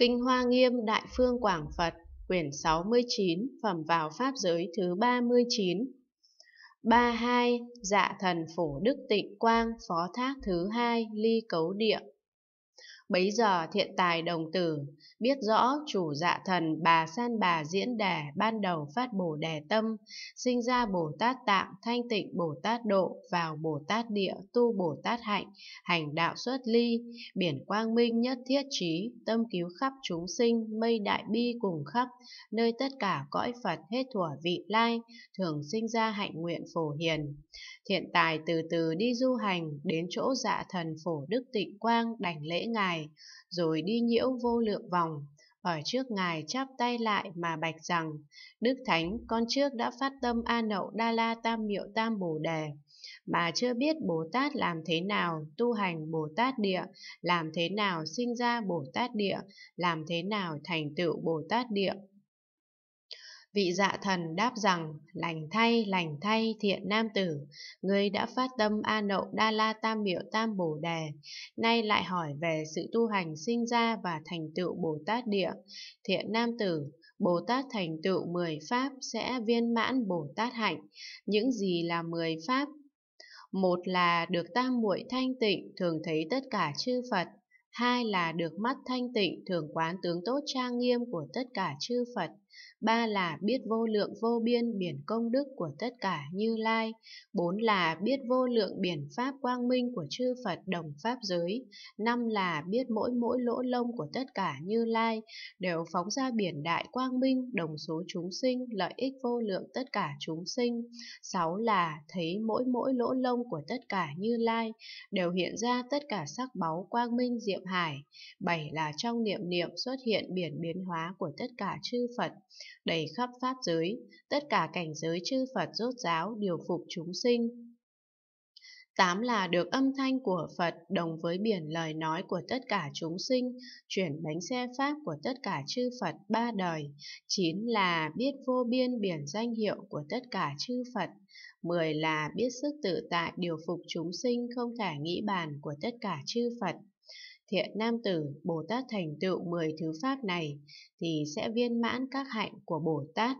Kinh Hoa Nghiêm Đại Phương Quảng Phật, quyển 69, phẩm vào Pháp giới thứ 39. 32. Dạ thần phổ đức tịnh quang, phó thác thứ hai ly cấu địa. Bấy giờ thiện tài đồng tử biết rõ chủ dạ thần bà san bà diễn đà ban đầu phát bồ đề tâm, sinh ra Bồ Tát tạng, thanh tịnh Bồ Tát độ, vào Bồ Tát địa, tu Bồ Tát hạnh, hành đạo xuất ly, biển quang minh nhất thiết trí, tâm cứu khắp chúng sinh, mây đại bi cùng khắp, nơi tất cả cõi Phật hết thuở vị lai, thường sinh ra hạnh nguyện phổ hiền. Thiện tài từ từ đi du hành đến chỗ dạ thần phổ đức tịnh quang đảnh lễ ngài ngài, rồi đi nhiễu vô lượng vòng, ở trước ngài chắp tay lại mà bạch rằng, Đức Thánh, con trước đã phát tâm A Nậu Đa La Tam Miệu Tam Bồ Đề, mà chưa biết Bồ Tát làm thế nào tu hành Bồ Tát địa, làm thế nào sinh ra Bồ Tát địa, làm thế nào thành tựu Bồ Tát địa. Vị dạ thần đáp rằng, lành thay, lành thay, thiện nam tử, ngươi đã phát tâm A nậu đa la tam miệu tam bổ đề, nay lại hỏi về sự tu hành sinh ra và thành tựu Bồ Tát địa. Thiện nam tử, Bồ Tát thành tựu 10 pháp sẽ viên mãn Bồ Tát hạnh. Những gì là 10 pháp? Một là được tam muội thanh tịnh, thường thấy tất cả chư Phật. Hai là được mắt thanh tịnh thường quán tướng tốt trang nghiêm của tất cả chư Phật. Ba là biết vô lượng vô biên biển công đức của tất cả Như Lai. Bốn là biết vô lượng biển pháp quang minh của chư Phật đồng pháp giới. Năm là biết mỗi mỗi lỗ lông của tất cả Như Lai đều phóng ra biển đại quang minh đồng số chúng sinh lợi ích vô lượng tất cả chúng sinh. Sáu là thấy mỗi mỗi lỗ lông của tất cả Như Lai đều hiện ra tất cả sắc báu quang minh diệu niệm hải, bảy là trong niệm niệm xuất hiện biển biến hóa của tất cả chư Phật, đầy khắp pháp giới, tất cả cảnh giới chư Phật rốt giáo điều phục chúng sinh, Tám là được âm thanh của Phật đồng với biển lời nói của tất cả chúng sinh, chuyển bánh xe pháp của tất cả chư Phật ba đời. Chín là biết vô biên biển danh hiệu của tất cả chư Phật. Mười là biết sức tự tại điều phục chúng sinh không thể nghĩ bàn của tất cả chư Phật thiện nam tử Bồ Tát thành tựu 10 thứ pháp này thì sẽ viên mãn các hạnh của Bồ Tát.